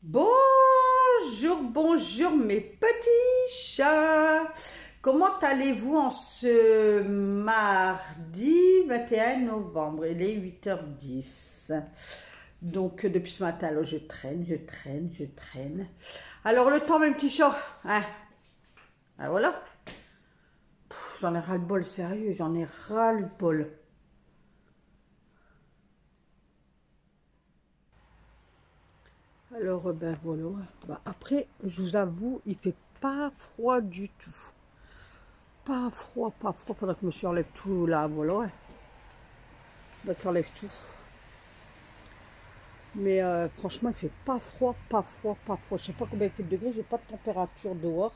Bonjour, bonjour mes petits chats. Comment allez-vous en ce mardi 21 novembre Il est 8h10. Donc depuis ce matin, alors je traîne, je traîne, je traîne. Alors le temps, mes petits chats. Hein? Ah voilà. J'en ai ras-le-bol, sérieux, j'en ai ras-le-bol. Alors, euh, ben voilà. Bah, après, je vous avoue, il fait pas froid du tout. Pas froid, pas froid. Faudrait que monsieur enlève tout là, voilà. Faudrait bah, qu'il enlève tout. Mais euh, franchement, il fait pas froid, pas froid, pas froid. Je sais pas combien il fait de degrés, j'ai pas de température dehors.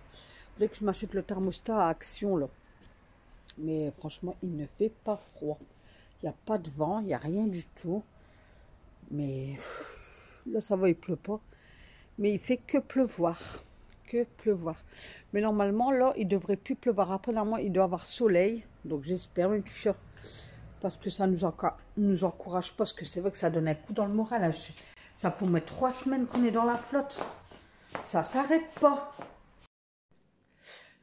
Faudrait que je m'achète le thermostat à action là. Mais franchement, il ne fait pas froid. Il n'y a pas de vent, il n'y a rien du tout. Mais Là, ça va, il pleut pas. Mais il fait que pleuvoir. Que pleuvoir. Mais normalement, là, il devrait plus pleuvoir. Après, normalement, il doit avoir soleil. Donc, j'espère, une sûr. Parce que ça nous, nous encourage pas. Parce que c'est vrai que ça donne un coup dans le moral. Hein. Ça pour mettre trois semaines qu'on est dans la flotte. Ça s'arrête pas.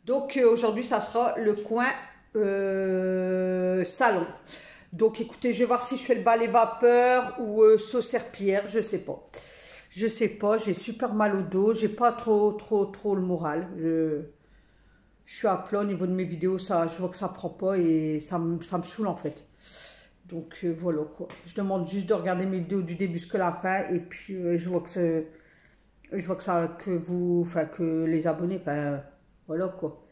Donc, euh, aujourd'hui, ça sera le coin euh, salon. Donc écoutez, je vais voir si je fais le balai vapeur ou euh, sauce serpillère, je sais pas. Je sais pas, j'ai super mal au dos, j'ai pas trop, trop, trop le moral. Je, suis à plat au niveau de mes vidéos, ça, je vois que ça prend pas et ça, me, ça me saoule en fait. Donc euh, voilà quoi. Je demande juste de regarder mes vidéos du début jusqu'à la fin et puis euh, je vois que je vois que ça que vous enfin que les abonnés enfin voilà quoi.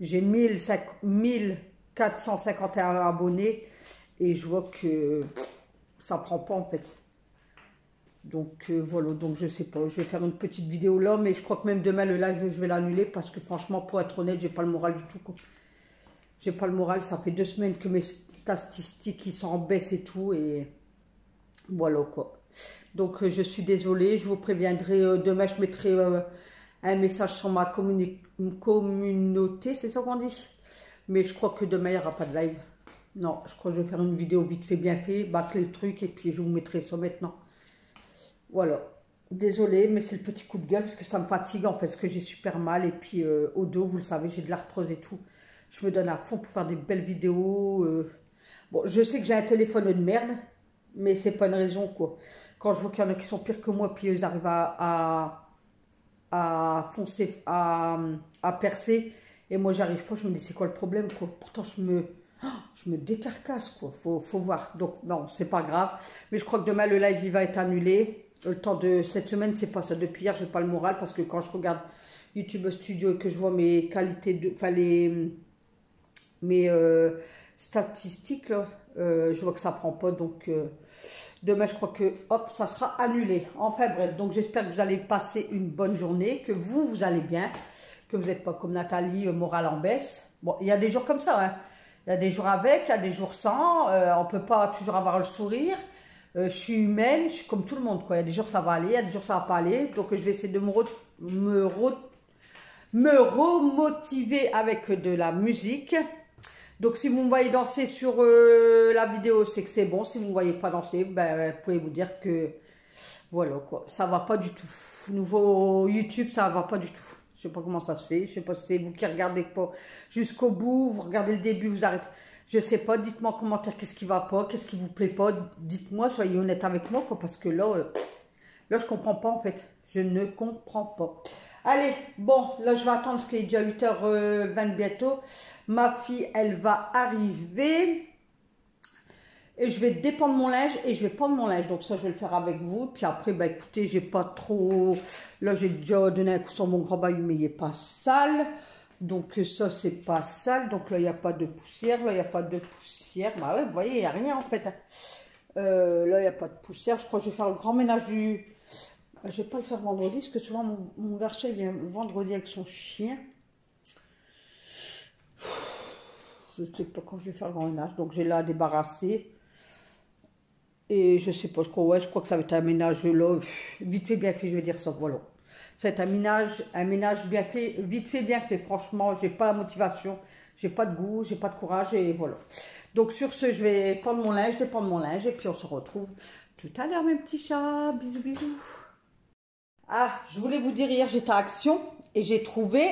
J'ai 1451 abonnés et je vois que ça prend pas en fait. Donc euh, voilà, donc je sais pas, je vais faire une petite vidéo là, mais je crois que même demain le live je vais l'annuler parce que franchement, pour être honnête, j'ai pas le moral du tout. J'ai pas le moral, ça fait deux semaines que mes statistiques ils sont en baisse et tout, et voilà quoi. Donc euh, je suis désolée, je vous préviendrai euh, demain, je mettrai un message sur ma communauté, c'est ça qu'on dit. Mais je crois que demain il n'y aura pas de live. Non, je crois que je vais faire une vidéo vite fait, bien fait, bâcler le truc et puis je vous mettrai ça maintenant. Voilà. Désolée, mais c'est le petit coup de gueule parce que ça me fatigue en fait, parce que j'ai super mal. Et puis euh, au dos, vous le savez, j'ai de l'arthrose et tout. Je me donne à fond pour faire des belles vidéos. Euh. Bon, je sais que j'ai un téléphone de merde, mais c'est pas une raison quoi. Quand je vois qu'il y en a qui sont pires que moi, puis ils arrivent à, à, à foncer, à, à percer, et moi j'arrive pas, je me dis c'est quoi le problème quoi. Pourtant je me je me décarcasse, quoi. Faut, voir. Donc, non, c'est pas grave. Mais je crois que demain, le live, il va être annulé. Euh, le temps de cette semaine, c'est pas ça. Depuis hier, j'ai pas le moral parce que quand je regarde YouTube Studio et que je vois mes qualités de. Enfin, les. Mes euh, statistiques, euh, je vois que ça prend pas. Donc, demain, je crois que, hop, ça sera annulé. Enfin, bref. Donc, j'espère que vous allez passer une bonne journée, que vous, vous allez bien, que vous n'êtes pas comme Nathalie, moral en baisse. Bon, il y a des jours comme ça, hein. Il y a des jours avec, il y a des jours sans. Euh, on peut pas toujours avoir le sourire. Euh, je suis humaine, je suis comme tout le monde. Quoi. Il y a des jours ça va aller, il y a des jours ça va pas aller. Donc je vais essayer de me, me, remotiver avec de la musique. Donc si vous me voyez danser sur euh, la vidéo, c'est que c'est bon. Si vous ne me voyez pas danser, ben, vous pouvez vous dire que voilà quoi, ça va pas du tout. Nouveau YouTube, ça va pas du tout sais pas comment ça se fait. Je sais pas si c'est vous qui regardez pas jusqu'au bout, vous regardez le début, vous arrêtez. Je sais pas, dites-moi en commentaire qu'est-ce qui va pas, qu'est-ce qui vous plaît pas. Dites-moi, soyez honnête avec moi, parce que là, euh, là, je comprends pas, en fait. Je ne comprends pas. Allez, bon, là, je vais attendre parce qu'il est déjà 8h20 euh, bientôt. Ma fille, elle va arriver et je vais dépendre mon linge et je vais prendre mon linge. Donc ça, je vais le faire avec vous. Puis après, bah écoutez, j'ai pas trop... Là, j'ai déjà donné un coup sur mon grand bail, mais il n'est pas sale. Donc ça, c'est pas sale. Donc là, il n'y a pas de poussière. Là, il n'y a pas de poussière. Bah ouais, vous voyez, il n'y a rien en fait. Euh, là, il n'y a pas de poussière. Je crois que je vais faire le grand ménage du... Je vais pas le faire vendredi, parce que souvent, mon, mon vient vendredi avec son chien. Je ne sais pas quand je vais faire le grand ménage. Donc j'ai là à débarrasser. Et je sais pas, je crois, je crois que ça va être un ménage là, vite fait, bien fait, je vais dire ça, voilà. C'est un ménage, un ménage bien fait, vite fait, bien fait. Franchement, j'ai pas la motivation, j'ai pas de goût, j'ai pas de courage et voilà. Donc sur ce, je vais prendre mon linge, dépendre mon linge et puis on se retrouve tout à l'heure, mes petits chats. Bisous, bisous. Ah, je voulais vous dire, hier j'étais à Action et j'ai trouvé...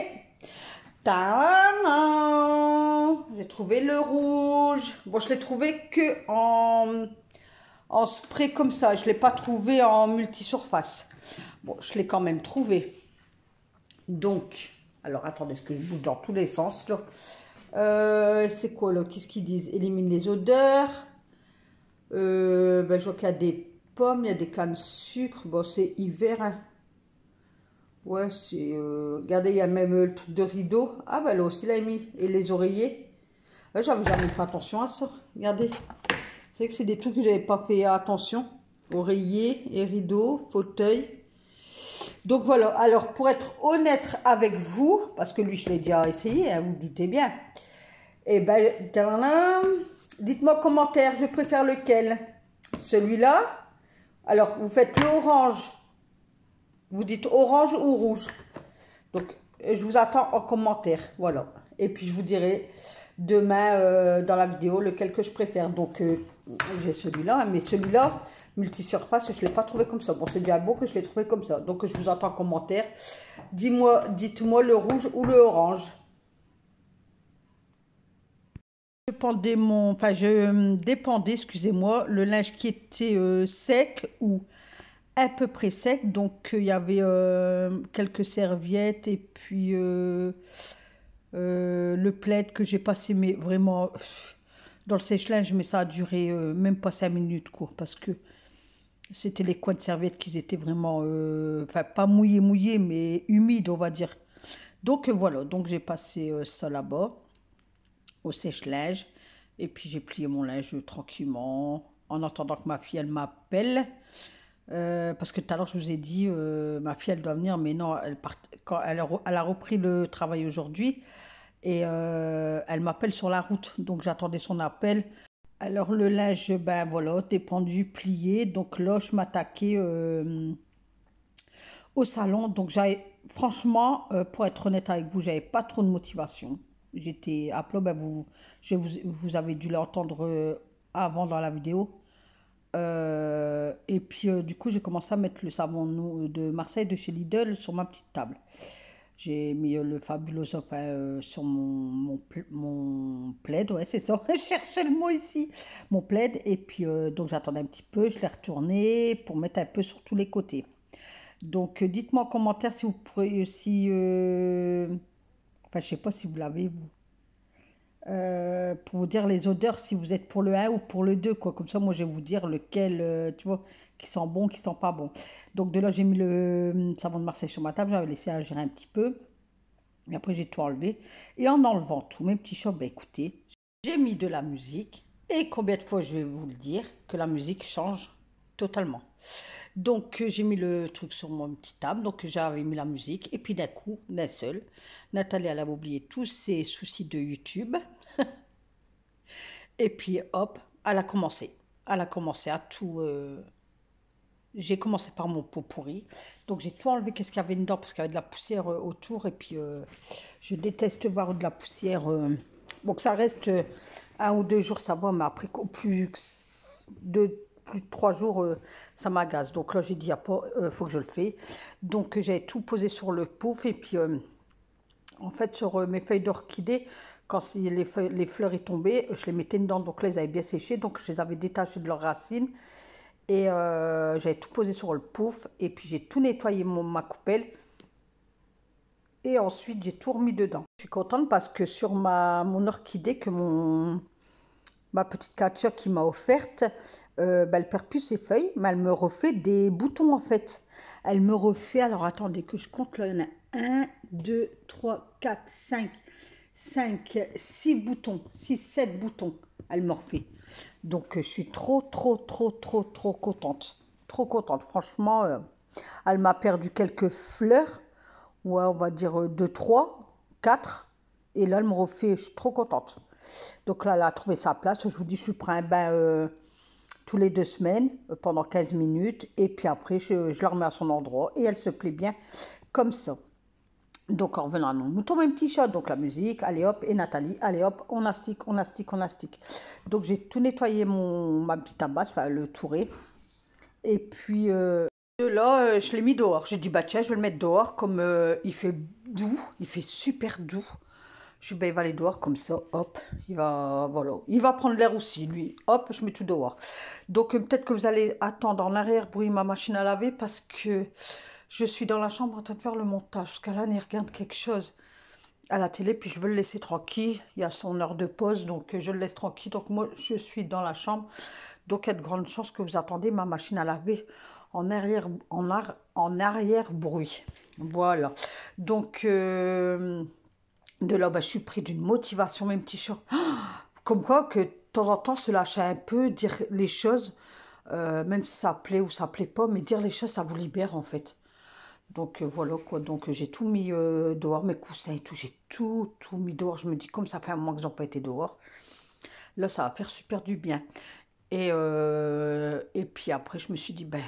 J'ai trouvé le rouge. Bon, je l'ai trouvé que en en spray comme ça. Je ne l'ai pas trouvé en multisurface. Bon, je l'ai quand même trouvé. Donc, alors attendez, est ce que je bouge dans tous les sens là euh, C'est quoi là Qu'est-ce qu'ils disent Élimine les odeurs. Euh, ben, je vois qu'il y a des pommes, il y a des cannes de sucre. Bon, c'est hiver. Hein. Ouais, c'est. Euh, regardez, il y a même le truc de rideau. Ah, bah là aussi, il a mis. Et les oreillers. J'avais jamais fait attention à ça. Regardez. C'est que c'est des trucs que j'avais pas fait attention. Oreiller et rideau, fauteuil. Donc voilà, alors pour être honnête avec vous, parce que lui je l'ai déjà essayé, hein, vous, vous doutez bien. Et eh ben, dites-moi en commentaire, je préfère lequel Celui-là Alors vous faites l'orange. Vous dites orange ou rouge. Donc je vous attends en commentaire, voilà. Et puis je vous dirai demain euh, dans la vidéo lequel que je préfère. Donc euh, j'ai celui-là, mais celui-là, multi multi-surpass je ne l'ai pas trouvé comme ça. Bon, c'est déjà beau que je l'ai trouvé comme ça. Donc, je vous attends en commentaire. Dis-moi, dites-moi le rouge ou le orange. Je pendais mon, enfin, je euh, dépendais, excusez-moi, le linge qui était euh, sec ou à peu près sec. Donc, euh, il y avait quelques serviettes et puis le plaid que j'ai passé, mais vraiment dans le sèche-linge, mais ça a duré euh, même pas cinq minutes, quoi, parce que c'était les coins de serviettes qui étaient vraiment, euh, enfin, pas mouillés, mouillés, mais humides, on va dire. Donc euh, voilà, donc j'ai passé ça là-bas, au sèche-linge, et puis j'ai plié mon linge tranquillement, en attendant que ma fille, elle m'appelle. parce que tout à l'heure, je vous ai dit, ma fille, elle doit venir, mais non, elle, quand elle, a repris le travail aujourd'hui. Et euh, elle m'appelle sur la route, donc j'attendais son appel. Alors le linge, ben voilà, dépendu, plié. Donc là, je m'attaquais euh, au salon. Donc j'avais, franchement, euh, pour être honnête avec vous, j'avais pas trop de motivation. J'étais à plomb ben, vous, je vous, avez dû l'entendre avant dans la vidéo. et puis du coup, j'ai commencé à mettre le savon de Marseille de chez Lidl sur ma petite table. J'ai mis euh, le fabuleux, enfin, euh, sur mon, mon, plaid, ouais, c'est ça, je cherchais le mot ici, mon plaid. Et puis, euh, donc j'attendais un petit peu, je l'ai retourné pour mettre un peu sur tous les côtés. Donc, dites-moi en commentaire si vous pourrez, si, enfin, je sais pas si vous l'avez, vous. Euh, pour vous dire les odeurs, si vous êtes pour le 1 ou pour le 2, quoi. Comme ça, moi, je vais vous dire lequel, euh, tu vois, qui sent bon, qui sent pas bon. Donc, de là, j'ai mis le euh, savon de Marseille sur ma table, j'avais laissé agir un petit peu. Et après, j'ai tout enlevé. Et en enlevant tous mes petits chocs, bah, écoutez, j'ai mis de la musique. Et combien de fois je vais vous le dire que la musique change totalement. Donc euh, j'ai mis le truc sur mon petit table, donc j'avais mis la musique, et puis d'un coup, d'un seul, Nathalie, elle avait oublié tous ses soucis de YouTube. et puis hop, elle a commencé. Elle a commencé à tout. Euh, j'ai commencé par mon pot pourri. Donc j'ai tout enlevé, qu'est-ce qu'il y avait dedans, parce qu'il y avait de la poussière euh, autour, et puis je déteste voir de la poussière. Donc ça reste un ou deux jours, ça va, mais après, au plus de trois jours, ça m'agace. Donc là, j'ai dit, il ah, euh, faut que je le fais. Donc j'ai tout posé sur le pouf. Et puis, euh, en fait, sur euh, mes feuilles d'orchidée, quand les, les fleurs est tombaient, je les mettais dedans. Donc là, ils avaient bien séché. Donc je les avais détachées de leurs racines. Et j'avais tout posé sur le pouf. Et puis j'ai tout nettoyé mon, ma coupelle. Et ensuite, j'ai tout remis dedans. Je suis contente parce que sur ma, mon orchidée, que mon, ma petite créature qui m'a offerte, euh, bah, elle perd plus ses feuilles, mais elle me refait des boutons en fait. Elle me refait, alors attendez que je compte, là il y en a 1, 2, 3, 4, 5, 5, 6 boutons, 6, 7 boutons, elle me refait. Donc euh, je suis trop, trop, trop, trop, trop contente. Trop contente, franchement. Euh, elle m'a perdu quelques fleurs, ou euh, on va dire 2, 3, 4. Et là, elle me refait, je suis trop contente. Donc là, elle a trouvé sa place. Je vous dis, je prends un bain tous les deux semaines euh, pendant 15 minutes. Et puis après, je, la remets à son endroit et elle se plaît bien comme ça. Donc en revenant à nos moutons, même t-shirt Donc la musique, allez hop, et Nathalie, allez hop, on astique, on astique, on astique. Donc j'ai tout nettoyé mon, ma petite enfin le touré. Et puis... Euh, là, euh, je l'ai mis dehors. J'ai dit, bah tiens, je vais le mettre dehors. Comme il fait doux, il fait super doux. Je vais ben, aller dehors comme ça, hop, il va, voilà, il va prendre l'air aussi, lui, hop, je mets tout dehors. Donc euh, peut-être que vous allez attendre en arrière-bruit ma machine à laver parce que je suis dans la chambre en train de faire le montage, parce qu'Alan, il regarde quelque chose à la télé, puis je veux le laisser tranquille, il y a son heure de pause, donc euh, je le laisse tranquille, donc moi, je suis dans la chambre, donc il y a de grandes chances que vous attendez ma machine à laver en arrière en, en arrière bruit voilà donc euh, de là, ben, je suis pris d'une motivation, même petit Comme quoi, que de temps en temps, se lâcher un peu, dire les choses, euh, même si ça plaît ou ça plaît pas, mais dire les choses, ça vous libère en fait. Donc euh, voilà quoi, donc j'ai tout mis euh, dehors, mes coussins et tout, j'ai tout, tout mis dehors. Je me dis, comme ça fait un mois que n'ai pas été dehors, là ça va faire super du bien. Et, et puis après, je me suis dit, ben,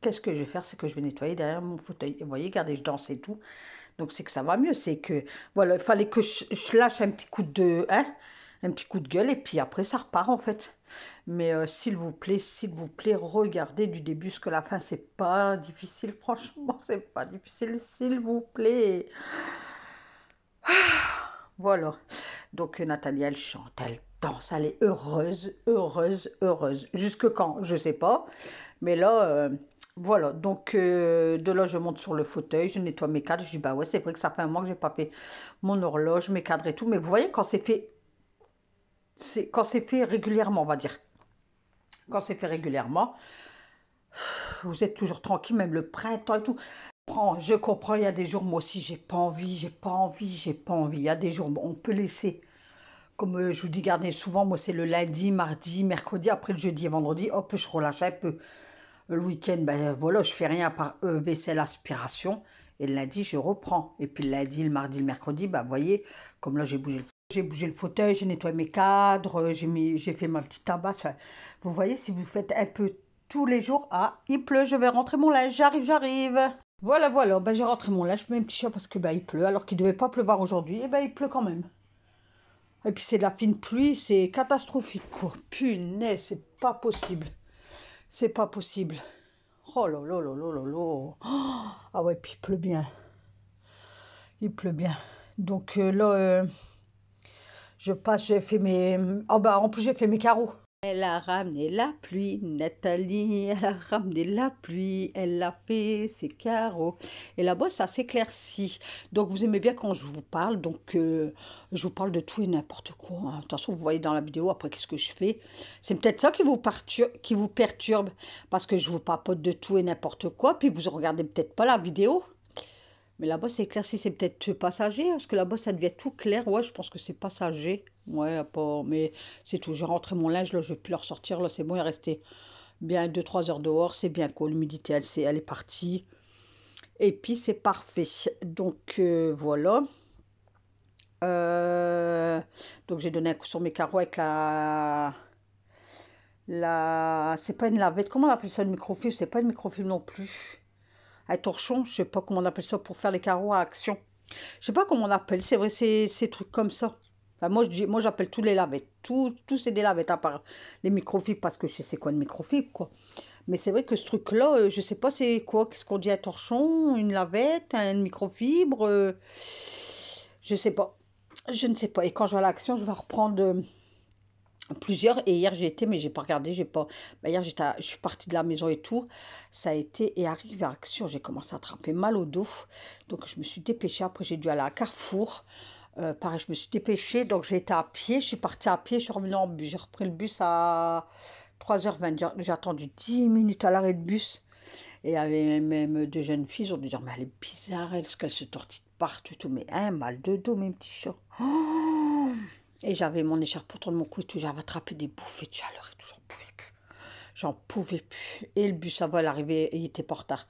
qu'est-ce que je vais faire C'est que je vais nettoyer derrière mon fauteuil. Et vous voyez, regardez, je danse et tout. Donc c'est que ça va mieux, c'est que voilà, il fallait que je, lâche un petit coup de hein, un petit coup de gueule et puis après ça repart en fait. Mais euh, s'il vous plaît, s'il vous plaît, regardez du début jusqu'à la fin, c'est pas difficile franchement, c'est pas difficile s'il vous plaît. Ah, voilà. Donc Nathalie, elle chante, elle danse, elle est heureuse, heureuse, heureuse. Jusque quand, je sais pas. Mais là, euh, voilà, donc euh, de là, je monte sur le fauteuil, je nettoie mes cadres. Je dis, bah ouais, c'est vrai que ça fait un mois que j'ai pas fait mon horloge, mes cadres et tout. Mais vous voyez, quand c'est fait, c'est quand c'est fait régulièrement, on va dire. Quand c'est fait régulièrement, vous êtes toujours tranquille, même le printemps et tout. Je comprends, il y a des jours, moi aussi, j'ai pas envie, j'ai pas envie, j'ai pas envie. Il y a des jours, on peut laisser. Comme euh, je vous dis, garder souvent, moi, c'est le lundi, mardi, mercredi, après le jeudi et vendredi, hop, je relâche un peu. Le week-end, ben euh, voilà, je fais rien par euh, vaisselle, aspiration. Et le lundi, je reprends. Et puis le lundi, le mardi, le mercredi, bah, voyez, comme là, j'ai bougé le j'ai bougé le fauteuil, j'ai nettoyé mes cadres, euh, j'ai fait ma petite tabasse. vous voyez, si vous faites un peu tous les jours, ah, il pleut, je vais rentrer mon linge, j'arrive, j'arrive. Voilà, voilà, ben, j'ai rentré mon linge, mets un petit chat parce que ben, il pleut, alors qu'il ne devait pas pleuvoir aujourd'hui, et eh ben il pleut quand même. Et puis c'est de la fine pluie, c'est catastrophique, quoi. Punaise, c'est pas possible. C'est pas possible. Oh là là là là là là. ah ouais, puis il pleut bien. Il pleut bien. Donc euh, là, euh, je passe, j'ai fait mes. Oh bah en plus j'ai fait mes carreaux. Elle a ramené la pluie, Nathalie, elle a ramené la pluie, elle a fait ses carreaux. Et là-bas, ça s'éclaircit. Donc, vous aimez bien quand je vous parle. Donc, euh, je vous parle de tout et n'importe quoi. Hein. De toute façon, vous voyez dans la vidéo après qu'est-ce que je fais. C'est peut-être ça qui vous, qui vous perturbe. Parce que je vous papote de tout et n'importe quoi. Puis, vous regardez peut-être pas la vidéo. Mais là-bas, c'est clair si c'est peut-être passager, parce que là-bas, ça devient tout clair. Ouais, je pense que c'est passager. Ouais, pas... mais c'est tout. J'ai rentré mon linge, là, je vais plus le ressortir. Là, c'est bon, il est resté bien 2-3 heures dehors. C'est bien cool. L'humidité, elle, est, elle est partie. Et puis, c'est parfait. Donc, euh, voilà. Euh, donc, j'ai donné un coup sur mes carreaux avec la. La. C'est pas une lavette. Comment on appelle ça, une microfilm C'est pas une microfilm non plus. Un torchon, je sais pas comment on appelle ça, pour faire les carreaux à action. Je sais pas comment on appelle, c'est vrai, c'est ces trucs comme ça. moi, je moi, j'appelle tous les lavettes. Tout, tout c'est des lavettes, à part les microfibres, parce que je sais c'est quoi une microfibre, quoi. Mais c'est vrai que ce truc-là, euh, je sais pas c'est quoi, qu'est-ce qu'on dit à torchon, une lavette, une microfibre, je euh, je sais pas. Je ne sais pas. Et quand je vais à l'action, je vais reprendre euh, plusieurs. Et hier, j'ai été, mais j'ai pas regardé, j'ai pas. Bah, hier, j'étais, je suis partie de la maison et tout. Ça a été et arrivé à Action, j'ai commencé à attraper mal au dos. Donc, je me suis dépêchée. Après, j'ai dû aller à Carrefour. Euh, pareil, je me suis dépêchée. Donc, j'étais à pied. Je suis partie à pied. Je suis revenue en bus. J'ai repris le bus à 3h20. J'ai attendu 10 minutes à l'arrêt de bus. Et il y avait même deux jeunes filles. Ils ont dû dire Mais elle est bizarre, elle, ce qu'elle se tortille partout. Tout. Mais un hein, mal de dos, mes petits chats. Oh et j'avais mon écharpe autour de mon cou et tout. J'avais attrapé des bouffées de chaleur et tout. J'en pouvais plus. J'en pouvais plus. Et le bus, arrivait et il était pas en retard.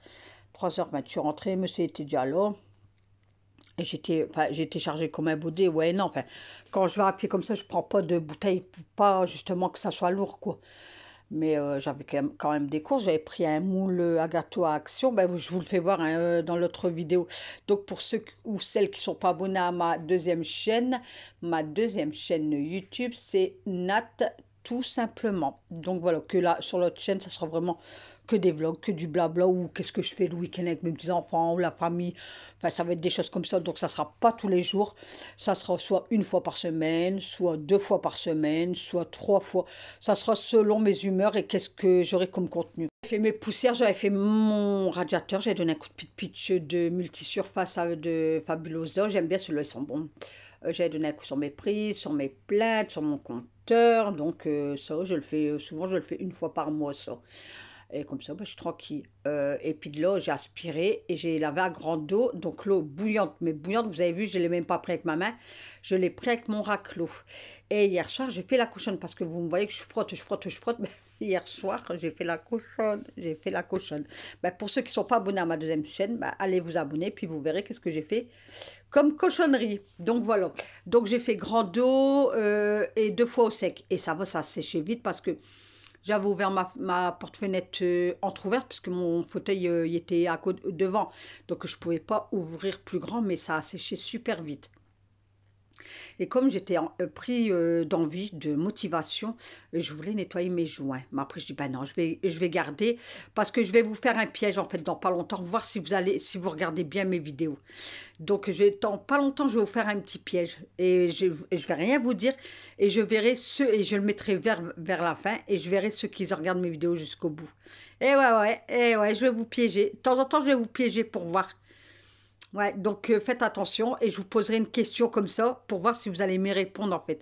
3h20, je suis rentrée. Monsieur était déjà là. Et j'étais, j'étais chargée comme un boudet. Ouais, non. Enfin, quand je vais pied comme ça, je prends pas de bouteille pour pas justement que ça soit lourd, quoi. Mais euh, j'avais quand même des courses. J'avais pris un moule euh, à gâteau à action. Ben, je vous le fais voir hein, euh, dans l'autre vidéo. Donc, pour ceux ou celles qui ne sont pas abonnés à ma deuxième chaîne, ma deuxième chaîne YouTube, c'est Nat tout simplement. Donc voilà, que là, sur l'autre chaîne, ça sera vraiment que des vlogs, que du blabla, ou qu'est-ce que je fais le week-end avec mes petits-enfants, ou la famille. Enfin, ça va être des choses comme ça. Donc, ça ne sera pas tous les jours. Ça sera soit une fois par semaine, soit deux fois par semaine, soit trois fois. Ça sera selon mes humeurs et qu'est-ce que j'aurai comme contenu. J'ai fait mes poussières, j'avais fait mon radiateur, j'ai donné un coup de pitch de multisurface de Fabuloso. J'aime bien celui-là, ils sont bons. Euh, j'avais donné un coup sur mes prises, sur mes plaintes, sur mon compteur. Donc, euh, ça, je le fais euh, souvent, je le fais une fois par mois, ça. Et comme ça, ben, je suis tranquille. Euh, et puis de l'eau, j'ai aspiré et j'ai lavé à grande eau. Donc l'eau bouillante, mais bouillante, vous avez vu, je ne l'ai même pas pris avec ma main. Je l'ai pris avec mon raclot. Et hier soir, j'ai fait la cochonne parce que vous me voyez que je frotte, je frotte, je frotte. Mais hier soir, j'ai fait la cochonne. J'ai fait la cochonne. Ben, pour ceux qui ne sont pas abonnés à ma deuxième chaîne, bah, allez vous abonner puis vous verrez qu'est-ce que j'ai fait comme cochonnerie. Donc voilà. Donc j'ai fait grand dos euh, et deux fois au sec. Et ça va, ça séché vite parce que j'avais ouvert ma, porte-fenêtre entre euh, entrouverte parce que mon fauteuil euh, y était à côté, devant. Donc je ne pouvais pas ouvrir plus grand, mais ça a séché super vite. Et comme j'étais euh, pris euh, d'envie, de motivation, euh, je voulais nettoyer mes joints. Mais après, je dis, ben non, je vais, je vais garder parce que je vais vous faire un piège, en fait, dans pas longtemps, voir si vous, allez, si vous regardez bien mes vidéos. Donc, dans pas longtemps, je vais vous faire un petit piège et je ne vais rien vous dire. Et je verrai ceux, et je le mettrai vers, vers la fin et je verrai ceux qui regardent mes vidéos jusqu'au bout. Et ouais, ouais, et ouais, je vais vous piéger. De temps en temps, je vais vous piéger pour voir. Ouais, donc euh, faites attention et je vous poserai une question comme ça pour voir si vous allez m'y répondre en fait.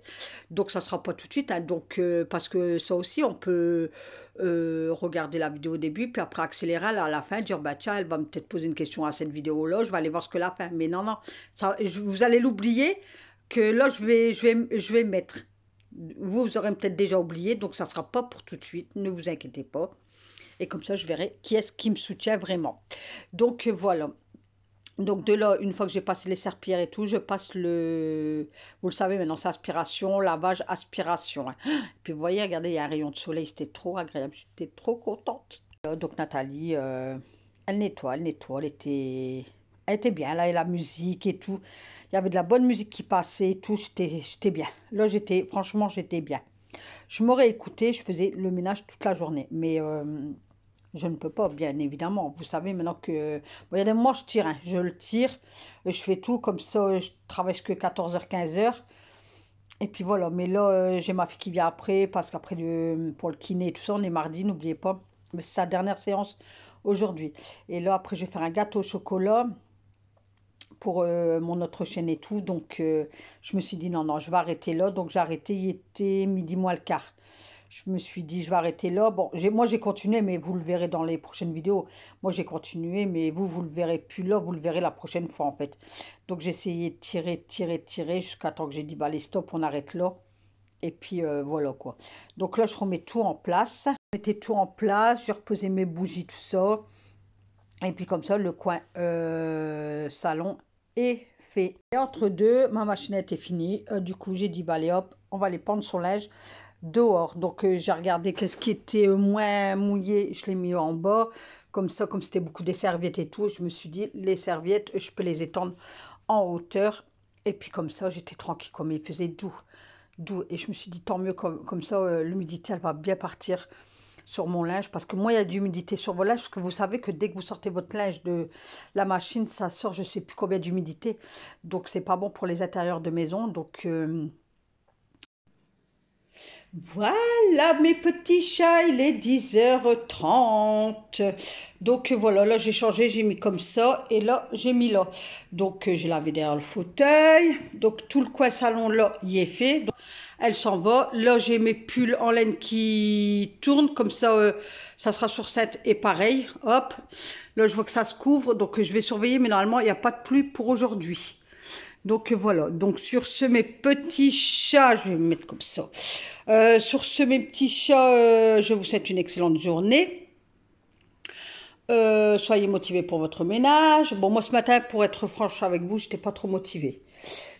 Donc ça sera pas tout de suite, hein, donc euh, parce que ça aussi on peut euh, regarder la vidéo au début puis après accélérer à la fin, dire bah tiens elle va peut-être poser une question à cette vidéo là, je vais aller voir ce que la fin. Mais non non, ça, vous allez l'oublier que là je vais je vais je vais mettre. Vous vous aurez peut-être déjà oublié donc ça sera pas pour tout de suite, ne vous inquiétez pas. Et comme ça je verrai qui est-ce qui me soutient vraiment. Donc voilà. Donc de là, une fois que j'ai passé les serpillères et tout, je passe le... Vous le savez maintenant, c'est aspiration, lavage, aspiration. Hein. Puis vous voyez, regardez, il y a un rayon de soleil, c'était trop agréable, j'étais trop contente. Euh, donc Nathalie, euh, elle nettoie, elle nettoie, elle était... Elle était bien, là, et la musique et tout. Il y avait de la bonne musique qui passait et tout, j'étais bien. Là, j'étais, franchement, j'étais bien. Je m'aurais écouté, je faisais le ménage toute la journée, mais... Euh, je ne peux pas, bien évidemment. Vous savez maintenant que... Regardez, moi, je tire. Hein. Je le tire. Je fais tout comme ça. Je travaille que 14h, 15h. Et puis voilà. Mais là, euh, j'ai ma fille qui vient après. Parce qu'après, pour le kiné et tout ça, on est mardi, n'oubliez pas. c'est sa dernière séance aujourd'hui. Et là, après, je vais faire un gâteau au chocolat pour euh, mon autre chaîne et tout. Donc, euh, je me suis dit, non, non, je vais arrêter là. Donc, j'ai arrêté. Il était midi moins le quart je me suis dit, je vais arrêter là. Bon, moi, j'ai continué, mais vous le verrez dans les prochaines vidéos. Moi, j'ai continué, mais vous, vous le verrez plus là, vous le verrez la prochaine fois, en fait. Donc, j'ai essayé de tirer, tirer, tirer, jusqu'à temps que j'ai dit, bah, stop, on arrête là. Et puis, euh, voilà, quoi. Donc là, je remets tout en place. Je mettais tout en place, j'ai reposé mes bougies, tout ça. Et puis, comme ça, le coin euh, salon est fait. Et entre deux, ma machinette est finie. Euh, du coup, j'ai dit, bah, allez, hop, on va les pendre son linge dehors. Donc euh, j'ai regardé qu'est-ce qui était moins mouillé, je l'ai mis en bas. Comme ça, comme c'était beaucoup des serviettes et tout, je me suis dit, les serviettes, je peux les étendre en hauteur. Et puis comme ça, j'étais tranquille, comme il faisait doux. doux. Et je me suis dit, tant mieux, comme, ça, euh, l'humidité, elle va bien partir sur mon linge. Parce que moi, il y a de l'humidité sur vos linges, parce que vous savez que dès que vous sortez votre linge de la machine, ça sort je sais plus combien d'humidité. Donc c'est pas bon pour les intérieurs de maison. Donc... Euh, voilà mes petits chats, il est 10h30. Donc voilà, là j'ai changé, j'ai mis comme ça et là j'ai mis là. Donc euh, j'ai lavé derrière le fauteuil. Donc tout le coin salon là y est fait. elle s'en va. Là j'ai mes pulls en laine qui tournent comme ça, euh, ça sera sur 7 et pareil. Hop, là je vois que ça se couvre donc je vais surveiller mais normalement il n'y a pas de pluie pour aujourd'hui. Donc euh, voilà, donc sur ce mes petits chats, je vais me mettre comme ça. Euh, sur ce mes petits chats, euh, je vous souhaite une excellente journée. soyez motivés pour votre ménage. Bon, moi ce matin, pour être franche avec vous, j'étais pas trop motivée.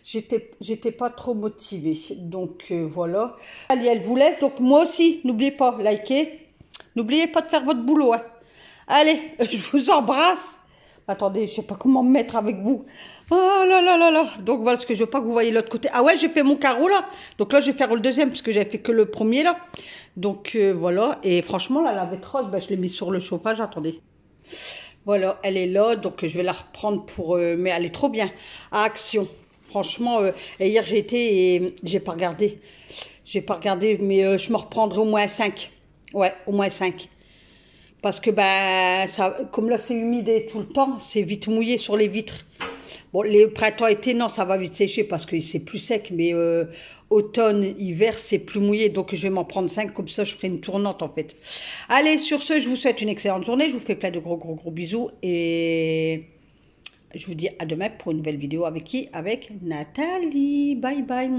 J'étais pas trop motivée. Donc voilà. Allez, elle vous laisse. Donc moi aussi, n'oubliez pas, likez. N'oubliez pas de faire votre boulot. Hein. Allez, je vous embrasse. Attendez, je sais pas comment me mettre avec vous. Oh là là là là. Donc voilà ce que je veux pas que vous voyez l'autre côté. Ah ouais, j'ai fait mon carreau là. Donc là, je vais faire le deuxième parce que j'avais fait que le premier là. Donc euh, voilà. Et franchement, la lavette rose, ben, je l'ai mise sur le chauffage. Attendez. Voilà, elle est là. Donc je vais la reprendre pour. Euh, mais elle est trop bien. Ah, action. Franchement, euh, hier j'étais, et j'ai pas regardé. J'ai pas regardé, mais je me reprendrai au moins 5. Ouais, au moins 5 parce que ben ça, comme là c'est humide et tout le temps, c'est vite mouillé sur les vitres. Bon, les printemps, été, non, ça va vite sécher parce que c'est plus sec, mais euh, automne, hiver, c'est plus mouillé. Donc, je vais m'en prendre 5, comme ça, je ferai une tournante en fait. Allez, sur ce, je vous souhaite une excellente journée. Je vous fais plein de gros, gros, gros bisous. Et je vous dis à demain pour une nouvelle vidéo avec qui Avec Nathalie. Bye bye.